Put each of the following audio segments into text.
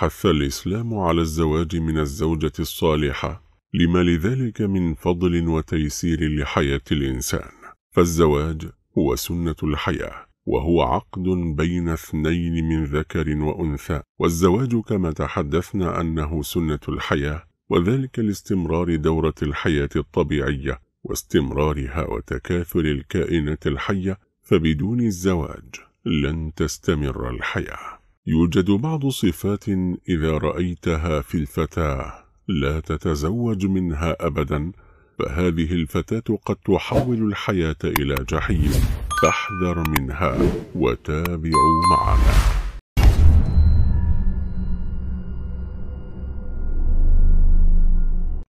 حث الإسلام على الزواج من الزوجة الصالحة لما لذلك من فضل وتيسير لحياة الإنسان فالزواج هو سنة الحياة وهو عقد بين اثنين من ذكر وأنثى والزواج كما تحدثنا أنه سنة الحياة وذلك لاستمرار دورة الحياة الطبيعية واستمرارها وتكاثر الكائنات الحية فبدون الزواج لن تستمر الحياه يوجد بعض صفات إذا رأيتها في الفتاة لا تتزوج منها أبدا فهذه الفتاة قد تحول الحياة إلى جحيم فاحذر منها وتابعوا معنا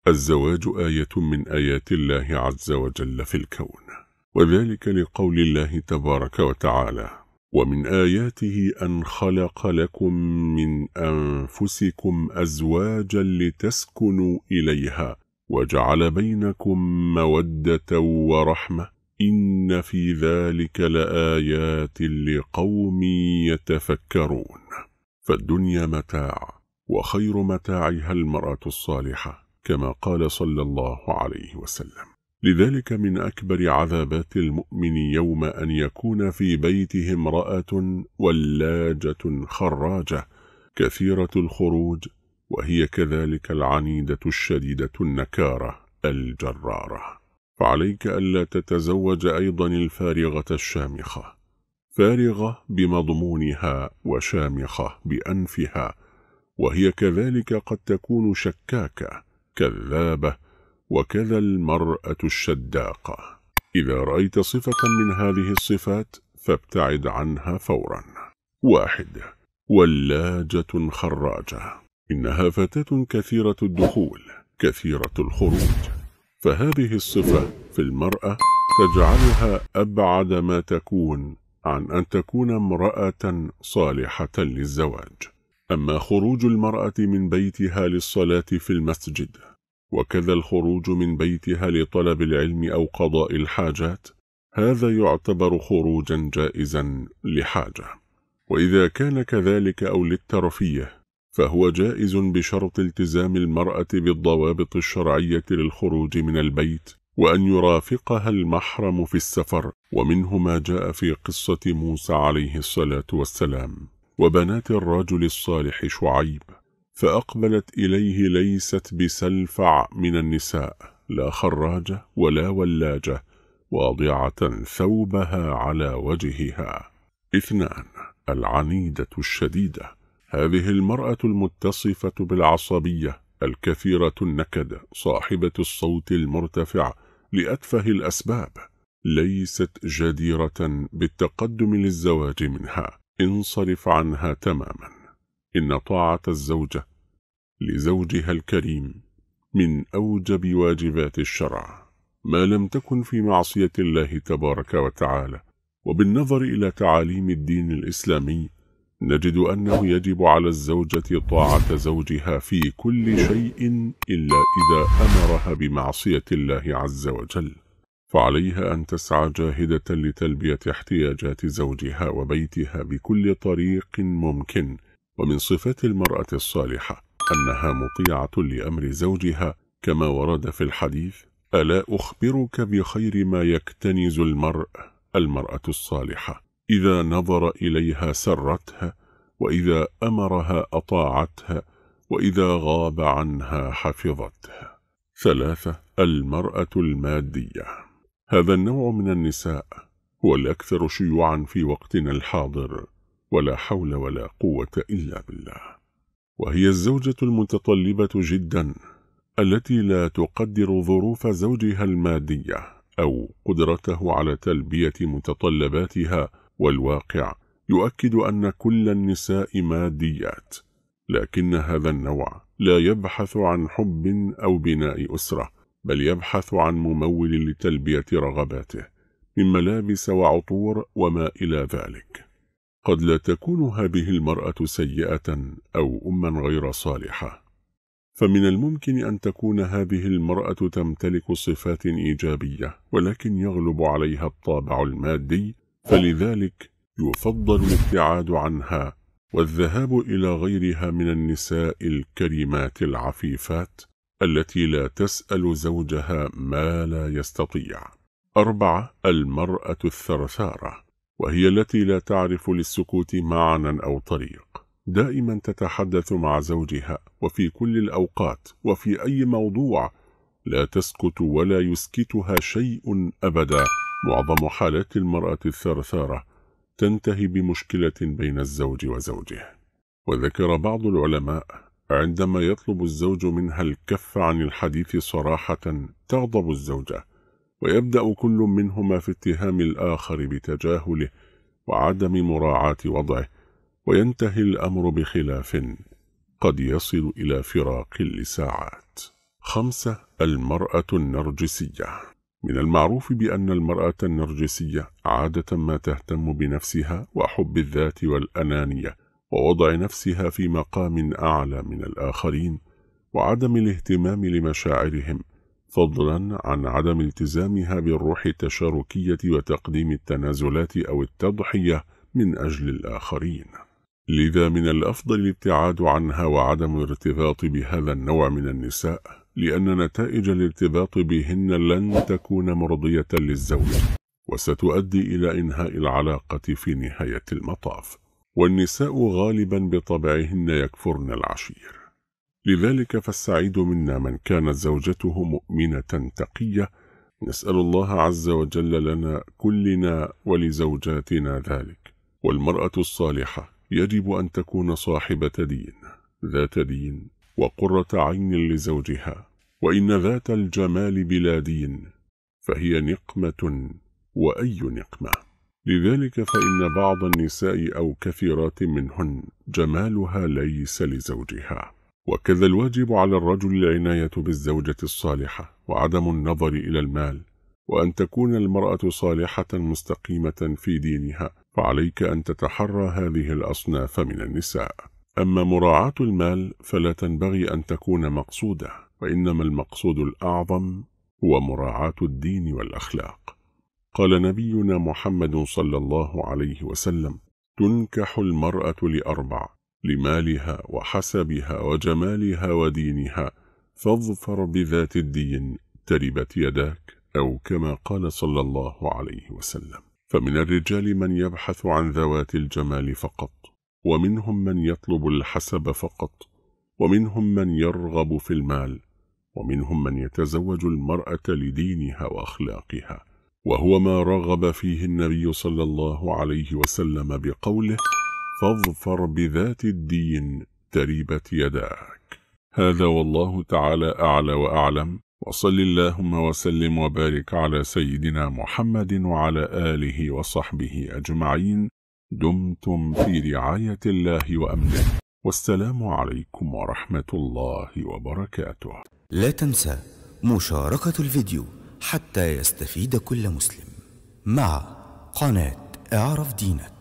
الزواج آية من آيات الله عز وجل في الكون وذلك لقول الله تبارك وتعالى ومن آياته أن خلق لكم من أنفسكم أزواجا لتسكنوا إليها وجعل بينكم مودة ورحمة إن في ذلك لآيات لقوم يتفكرون فالدنيا متاع وخير متاعها المرأة الصالحة كما قال صلى الله عليه وسلم لذلك من أكبر عذابات المؤمن يوم أن يكون في بيته امرأة ولاجة خراجة كثيرة الخروج وهي كذلك العنيدة الشديدة النكارة الجرارة فعليك ألا تتزوج أيضا الفارغة الشامخة فارغة بمضمونها وشامخة بأنفها وهي كذلك قد تكون شكاكة كذابة وكذا المرأة الشداقة إذا رأيت صفة من هذه الصفات فابتعد عنها فورا واحد ولاجة خراجة إنها فتاة كثيرة الدخول كثيرة الخروج فهذه الصفة في المرأة تجعلها أبعد ما تكون عن أن تكون امرأة صالحة للزواج أما خروج المرأة من بيتها للصلاة في المسجد وكذا الخروج من بيتها لطلب العلم أو قضاء الحاجات هذا يعتبر خروجا جائزا لحاجة وإذا كان كذلك أو للترفيه فهو جائز بشرط التزام المرأة بالضوابط الشرعية للخروج من البيت وأن يرافقها المحرم في السفر ومنه ما جاء في قصة موسى عليه الصلاة والسلام وبنات الرجل الصالح شعيب فأقبلت إليه ليست بسلفع من النساء لا خراجة ولا ولاجة واضعة ثوبها على وجهها اثنان العنيدة الشديدة هذه المرأة المتصفة بالعصبية الكثيرة النكد صاحبة الصوت المرتفع لأتفه الأسباب ليست جديرة بالتقدم للزواج منها انصرف عنها تماما إن طاعة الزوجة لزوجها الكريم من أوجب واجبات الشرع ما لم تكن في معصية الله تبارك وتعالى وبالنظر إلى تعاليم الدين الإسلامي نجد أنه يجب على الزوجة طاعة زوجها في كل شيء إلا إذا أمرها بمعصية الله عز وجل فعليها أن تسعى جاهدة لتلبية احتياجات زوجها وبيتها بكل طريق ممكن ومن صفات المرأة الصالحة أنها مطيعة لأمر زوجها كما ورد في الحديث ألا أخبرك بخير ما يكتنز المرء المرأة الصالحة إذا نظر إليها سرتها وإذا أمرها أطاعتها وإذا غاب عنها حفظتها ثلاثة المرأة المادية هذا النوع من النساء هو الأكثر شيوعا في وقتنا الحاضر ولا حول ولا قوة إلا بالله وهي الزوجة المتطلبة جدا التي لا تقدر ظروف زوجها المادية أو قدرته على تلبية متطلباتها والواقع يؤكد أن كل النساء ماديات لكن هذا النوع لا يبحث عن حب أو بناء أسرة بل يبحث عن ممول لتلبية رغباته من ملابس وعطور وما إلى ذلك قد لا تكون هذه المرأة سيئة أو أما غير صالحة فمن الممكن أن تكون هذه المرأة تمتلك صفات إيجابية ولكن يغلب عليها الطابع المادي فلذلك يفضل الابتعاد عنها والذهاب إلى غيرها من النساء الكريمات العفيفات التي لا تسأل زوجها ما لا يستطيع أربعة المرأة الثرثارة وهي التي لا تعرف للسكوت معنى أو طريق دائما تتحدث مع زوجها وفي كل الأوقات وفي أي موضوع لا تسكت ولا يسكتها شيء أبدا معظم حالات المرأة الثرثارة تنتهي بمشكلة بين الزوج وزوجه وذكر بعض العلماء عندما يطلب الزوج منها الكف عن الحديث صراحة تغضب الزوجة ويبدأ كل منهما في اتهام الآخر بتجاهله وعدم مراعاة وضعه وينتهي الأمر بخلاف قد يصل إلى فراق لساعات خمسة المرأة النرجسية من المعروف بأن المرأة النرجسية عادة ما تهتم بنفسها وحب الذات والأنانية ووضع نفسها في مقام أعلى من الآخرين وعدم الاهتمام لمشاعرهم فضلا عن عدم التزامها بالروح التشاركية وتقديم التنازلات أو التضحية من أجل الآخرين لذا من الأفضل الابتعاد عنها وعدم الارتباط بهذا النوع من النساء لأن نتائج الارتباط بهن لن تكون مرضية للزوج وستؤدي إلى إنهاء العلاقة في نهاية المطاف والنساء غالبا بطبعهن يكفرن العشير لذلك فالسعيد منا من كانت زوجته مؤمنة تقية نسأل الله عز وجل لنا كلنا ولزوجاتنا ذلك والمرأة الصالحة يجب أن تكون صاحبة دين ذات دين وقرة عين لزوجها وإن ذات الجمال بلا دين فهي نقمة وأي نقمة لذلك فإن بعض النساء أو كثيرات منهن جمالها ليس لزوجها وكذا الواجب على الرجل العناية بالزوجة الصالحة وعدم النظر إلى المال وأن تكون المرأة صالحة مستقيمة في دينها فعليك أن تتحرى هذه الأصناف من النساء أما مراعاة المال فلا تنبغي أن تكون مقصودة وإنما المقصود الأعظم هو مراعاة الدين والأخلاق قال نبينا محمد صلى الله عليه وسلم تنكح المرأة لأربع لمالها وحسبها وجمالها ودينها فاظفر بذات الدين تربت يداك أو كما قال صلى الله عليه وسلم فمن الرجال من يبحث عن ذوات الجمال فقط ومنهم من يطلب الحسب فقط ومنهم من يرغب في المال ومنهم من يتزوج المرأة لدينها وأخلاقها وهو ما رغب فيه النبي صلى الله عليه وسلم بقوله فاظفر بذات الدين تريبت يداك هذا والله تعالى أعلى وأعلم وصل اللهم وسلم وبارك على سيدنا محمد وعلى آله وصحبه أجمعين دمتم في رعاية الله وأمنه والسلام عليكم ورحمة الله وبركاته لا تنسى مشاركة الفيديو حتى يستفيد كل مسلم مع قناة اعرف دينك